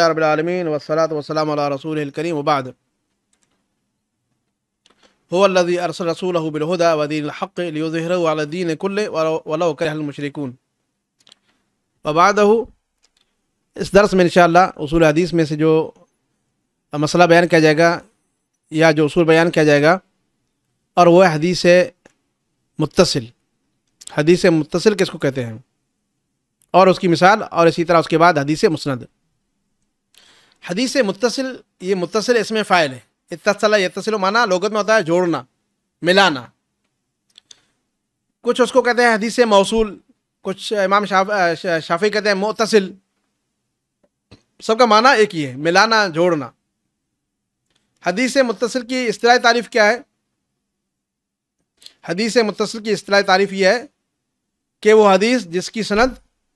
يا رب العالمين والصلاة والسلام على رسوله الكريم وبعد هو الذي أرسل رسوله بالهدى ودين الحق ليظهره على الدين كله ولو كره المشركون وبعده حدیث میں سے جو مسئلہ بیان کیا جائے گا یا جو اصول بیان کیا جائے گا اور وہ حدیث متصل حدیث متصل کس کو کہتے ہیں اور اس کی مثال اور اسی طرح اس کے بعد حدیث مسند حدیث متصل یہ متصل اس میں فائل ہے اتصلہ یہ مانا لوگت میں ہوتا ہے جوڑنا ملانا کچھ اس کو کہتے ہیں حدیث موصول کچھ امام شافی کہتے ہیں متصل سب کا معنی ایک ہی ہے ملانا جوڑنا حدیث متصل کی اس تعریف کیا ہے حدیث متصل کی اسطراعی تعریف یہ ہے کہ وہ حدیث جس کی سند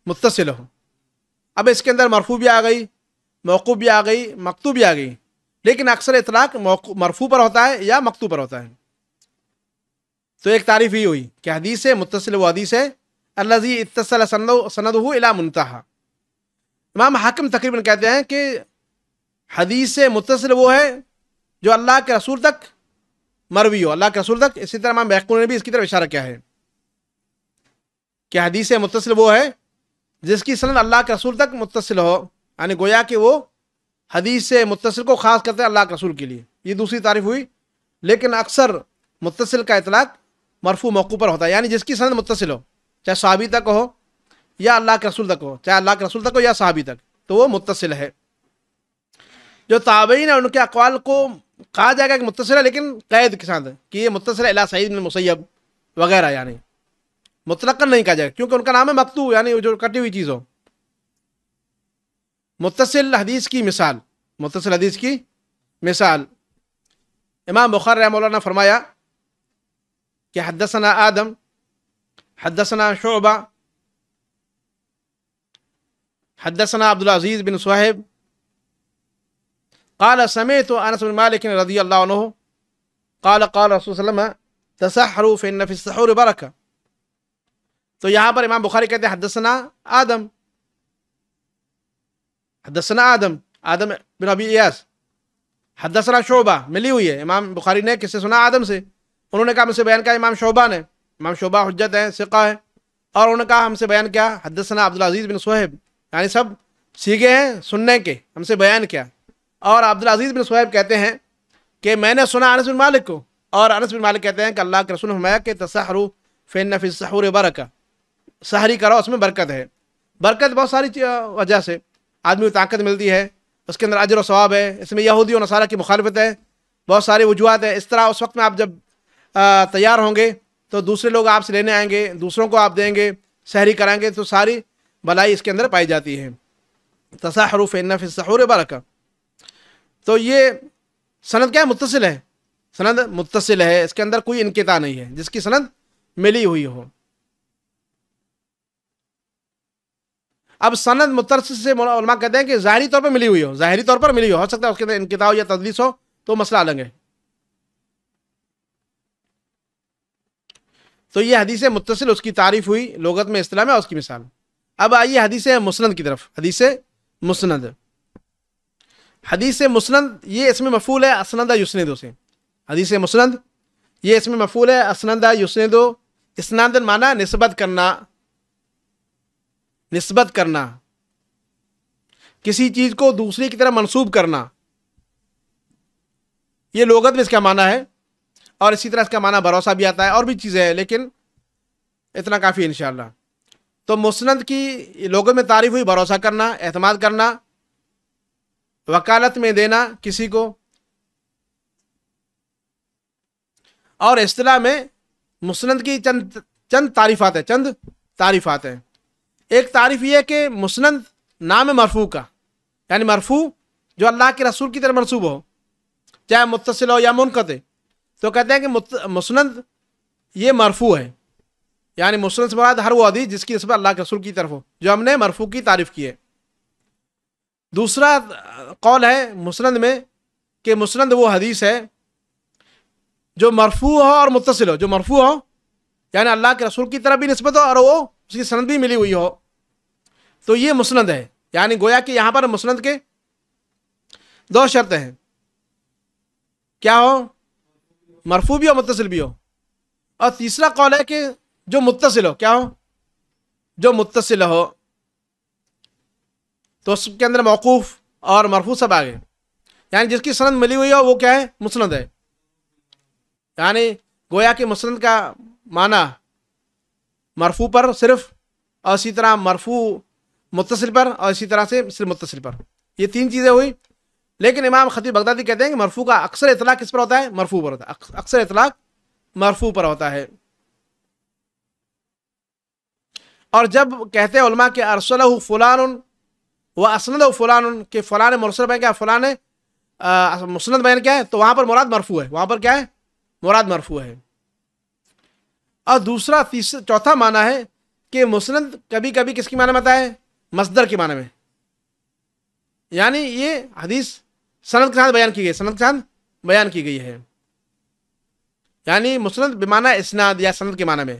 متصل ہو اب اس کے اندر مرفوع بھی آ گئی موقوف بھی آ گئی مکتو بھی آ گئی لیکن اکثر اطلاق مرفو پر ہوتا ہے یا مکتو پر ہوتا ہے تو ایک تعریف ہی ہوئی کہ حدیث ہے متصل و حدیث ہے اللہزی اتصل السل و سندام منت امام حاکم تقریباً کہتے ہیں کہ حدیث سے متصل وہ ہے جو اللہ کے رسول تک مروی ہو اللہ کے رسول تک اسی طرح امام بحقون نے بھی اس کی طرف اشارہ کیا ہے کہ حدیث متصل وہ ہے جس کی سند اللہ کے رسول تک متصل ہو یعنی گویا کہ وہ حدیث سے متصل کو خاص کرتے ہیں اللہ کے رسول کے لیے یہ دوسری تعریف ہوئی لیکن اکثر متصل کا اطلاق مرفو موقع پر ہوتا ہے یعنی جس کی سند متصل ہو چاہے صحابی تک ہو یا اللہ کے رسول تک ہو چاہے اللہ کے رسول تک ہو یا صحابی تک تو وہ متصل ہے جو تابعین ہیں ان کے اقوال کو کہا جائے گا کہ متصل ہے لیکن قید کے ساتھ کہ یہ متصل ہے اللہ سعید بن مسیب وغیرہ یعنی مطلق نہیں کہا جائے گا کیونکہ ان کا نام ہے مکتو یعنی جو کٹی ہوئی چیز ہو متصل حدیث کی مثال متصل حدیث کی مثال امام بخاری مولانا فرمایا کہ حدثنا آدم حدثنا شعبہ حدثنا عبد العزيز بن صهيب قال سمعت انس بن مالك رضي الله عنه قال قال رسول صلى الله عليه وسلم تسحروا فان في السحور بركه تو یہاں پر امام بخاری کہتے ہیں حدثنا آدم حدثنا آدم آدم بن عبی ایاس حدثنا شعبہ ملی ہوئی ہے امام بخاری نے کس سے سنا آدم سے انہوں نے کہا ہم سے بیان کیا امام شعبہ نے امام شعبہ حجت ہے سقہ ہے اور انہوں نے کہا ہم سے بیان کیا حدثنا عبدالعزیز بن صحیب یعنی سب سیکھے ہیں سننے کے ہم سے بیان کیا اور عبدالعزیز بن صحیب کہتے ہیں کہ میں نے سنا بن مالک کو اور بن مالک کہتے ہیں کہ اللہ کے رسول فرمایا کہ تصحرو السحور برکہ سحری کرو اس میں برکت ہے برکت بہت ساری وجہ سے آدمی کو طاقت ملتی ہے اس کے اندر اجر و ثواب ہے اس میں یہودی و نصارہ کی مخالفت ہے بہت ساری وجوہات ہیں اس طرح اس وقت میں آپ جب تیار ہوں گے تو دوسرے لوگ آپ سے لینے آئیں گے دوسروں کو آپ دیں گے سحری کرائیں گے تو ساری بلائی اس کے اندر پائی جاتی ہے تصاحر برکہ تو یہ سند کیا متصل ہے سند متصل ہے اس کے اندر کوئی انکتا نہیں ہے جس کی سند ملی ہوئی ہو اب سند مترس سے علماء کہتے ہیں کہ ظاہری طور پر ملی ہوئی ہو ظاہری طور پر ملی ہو ہو سکتا ہے اس کے اندر انکتا ہو یا تدلیس ہو تو مسئلہ الگ ہے تو یہ حدیث متصل اس کی تعریف ہوئی لغت میں اسلام میں اس کی مثال اب آئیے حدیث مسند کی طرف حدیث مسند حدیث مسند یہ اس میں مفول ہے اسنند یسندو سے حدیث مسند یہ اس میں مفول ہے اسنند یسندو دو اسناندن مانا نسبت کرنا نسبت کرنا کسی چیز کو دوسری کی طرح منسوب کرنا یہ لغت میں اس کا معنی ہے اور اسی طرح اس کا معنی بھروسہ بھی آتا ہے اور بھی چیزیں ہیں لیکن اتنا کافی انشاءاللہ تو مسند کی لوگوں میں تعریف ہوئی بھروسہ کرنا اعتماد کرنا وکالت میں دینا کسی کو اور اصطلاح میں مسند کی چند چند ہیں چند تعریفات ہیں ایک تعریف یہ ہے کہ مسند نام مرفوع کا یعنی مرفوع جو اللہ کے رسول کی طرف منصوب ہو چاہے متصل ہو یا منقطع تو کہتے ہیں کہ مسند یہ مرفوع ہے یعنی مسند سے مراد ہر وہ حدیث جس کی نسبت اللہ کے رسول کی طرف ہو جو ہم نے مرفوع کی تعریف کی ہے دوسرا قول ہے مسند میں کہ مسند وہ حدیث ہے جو مرفوع ہو اور متصل ہو جو مرفوع ہو یعنی اللہ کے رسول کی طرف بھی نسبت ہو اور وہ اس کی سند بھی ملی ہوئی ہو تو یہ مسند ہے یعنی گویا کہ یہاں پر مسند کے دو شرط ہیں کیا ہو مرفو بھی ہو متصل بھی ہو اور تیسرا قول ہے کہ جو متصل ہو کیا ہو جو متصل ہو تو اس کے اندر موقوف اور مرفو سب آگے یعنی جس کی سند ملی ہوئی ہو وہ کیا ہے مسند ہے یعنی گویا کہ مسند کا معنی مرفو پر صرف اور اسی طرح مرفو متصل پر اور اسی طرح سے صرف متصل پر یہ تین چیزیں ہوئی لیکن امام خطیب بغدادی کہتے ہیں کہ مرفو کا اکثر اطلاق کس پر ہوتا ہے مرفو پر ہوتا ہے اکثر اطلاق مرفو پر ہوتا ہے اور جب کہتے ہیں علماء کہ ارسلہ فلان و وہ فلان کہ فلاں مرسل بہن کیا فلاں مسند بین کیا ہے تو وہاں پر مراد مرفو ہے وہاں پر کیا ہے مراد مرفو ہے اور دوسرا تیسرا چوتھا معنی ہے کہ مسند کبھی کبھی کس کی میں آتا ہے مصدر کے معنی میں یعنی یہ حدیث سند کے ساتھ بیان کی گئی ہے کے ساتھ بیان کی گئی ہے یعنی مسند بمانا اسناد یا سند کے معنی میں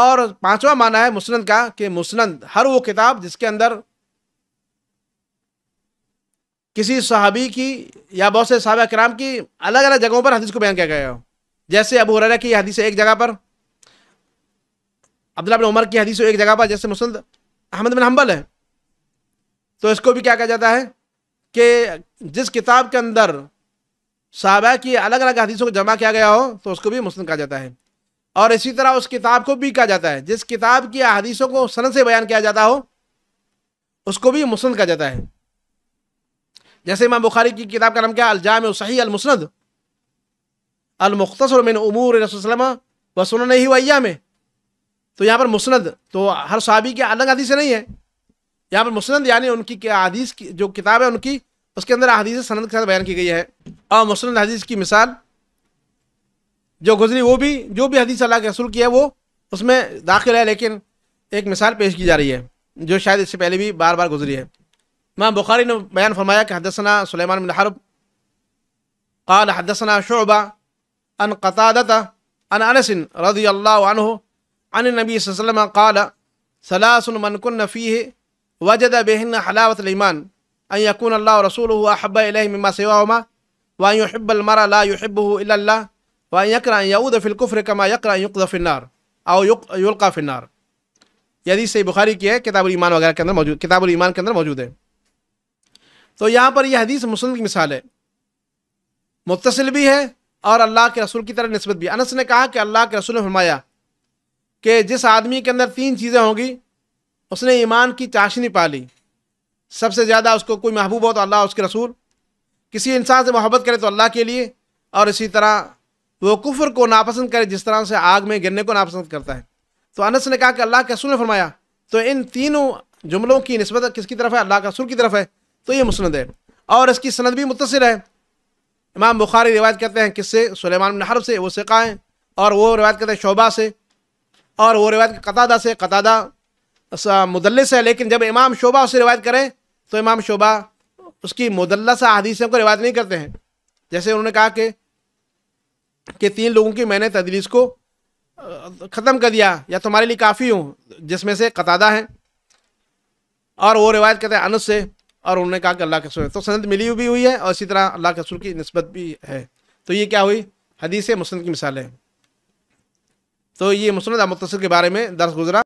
اور پانچواں معنی ہے مسند کا کہ مسند ہر وہ کتاب جس کے اندر کسی صحابی کی یا بہت سے صحابہ کرام کی الگ الگ جگہوں پر حدیث کو بیان کیا گیا ہو جیسے ابو حریرہ کی حدیث ایک جگہ پر عبداللہ بن عمر کی حدیث ایک جگہ پر جیسے مسند احمد بن حنبل ہے تو اس کو بھی کیا کہا جاتا ہے کہ جس کتاب کے اندر صحابہ کی الگ الگ حدیثوں کو جمع کیا گیا ہو تو اس کو بھی مسند کہا جاتا ہے اور اسی طرح اس کتاب کو بھی کہا جاتا ہے جس کتاب کی حدیثوں کو سند سے بیان کیا جاتا ہو اس کو بھی مسند کہا جاتا ہے جیسے امام بخاری کی کتاب کا نام کیا الجام صحیح المسند المختصر من امور رسول صلی اللہ علیہ وسلم وسنن نہیں ہوا میں تو یہاں پر مسند تو ہر صحابی کے الگ حدیث نہیں ہے یہاں پر مسند یعنی ان کی حدیث کی جو کتاب ہے ان کی اس کے اندر حدیث سند کے ساتھ بیان کی گئی ہے اور مسند حدیث کی مثال جو گزری وہ بھی جو بھی حدیث اللہ کے رسول کی ہے وہ اس میں داخل ہے لیکن ایک مثال پیش کی جا رہی ہے جو شاید اس سے پہلے بھی بار بار گزری ہے ماں بخاری نے بیان فرمایا کہ حدثنا سلیمان بن حرب قال حدثنا شعبہ عن قتادة عن أنس رضي الله عنه عن النبي صلى الله عليه وسلم قال ثلاث من كن فيه وجد بهن حلاوة الإيمان أن يكون الله ورسوله أحب إليه مما سواهما وأن يحب المرء لا يحبه إلا الله وأن يكره أن يعود في الكفر كما يكره أن يقذف في النار أو يلقى في النار यदि सही बुखारी की है किताब ईमान वगैरह के अंदर मौजूद किताब ईमान के अंदर मौजूद है तो यहाँ पर यह हदीस मुस्लिम की मिसाल है मुतसिल भी है اور اللہ کے رسول کی طرح نسبت بھی انس نے کہا کہ اللہ کے رسول نے فرمایا کہ جس آدمی کے اندر تین چیزیں ہوں گی اس نے ایمان کی چاشنی پالی سب سے زیادہ اس کو کوئی محبوب ہو تو اللہ اس کے رسول کسی انسان سے محبت کرے تو اللہ کے لیے اور اسی طرح وہ کفر کو ناپسند کرے جس طرح سے آگ میں گرنے کو ناپسند کرتا ہے تو انس نے کہا کہ اللہ کے رسول نے فرمایا تو ان تینوں جملوں کی نسبت کس کی طرف ہے اللہ کے رسول کی طرف ہے تو یہ مسند ہے اور اس کی سند بھی متصر ہے امام بخاری روایت کرتے ہیں کس سے سلیمان بن حرب سے وہ سقہ ہیں اور وہ روایت کرتے ہیں شعبہ سے اور وہ روایت قطادہ سے قطادہ مدلس ہے لیکن جب امام شعبہ اسے روایت کریں تو امام شعبہ اس کی مدلسہ حدیثیں کو روایت نہیں کرتے ہیں جیسے انہوں نے کہا کہ کہ تین لوگوں کی میں نے تدریس کو ختم کر دیا یا تمہارے لیے کافی ہوں جس میں سے قطادہ ہیں اور وہ روایت کہتے ہیں انس سے اور انہوں نے کہا کہ اللہ کے سنت تو سند ملی بھی ہوئی ہے اور اسی طرح اللہ کے رسول کی نسبت بھی ہے تو یہ کیا ہوئی حدیث مسند کی مثال ہے تو یہ مسند متصل کے بارے میں درس گزرا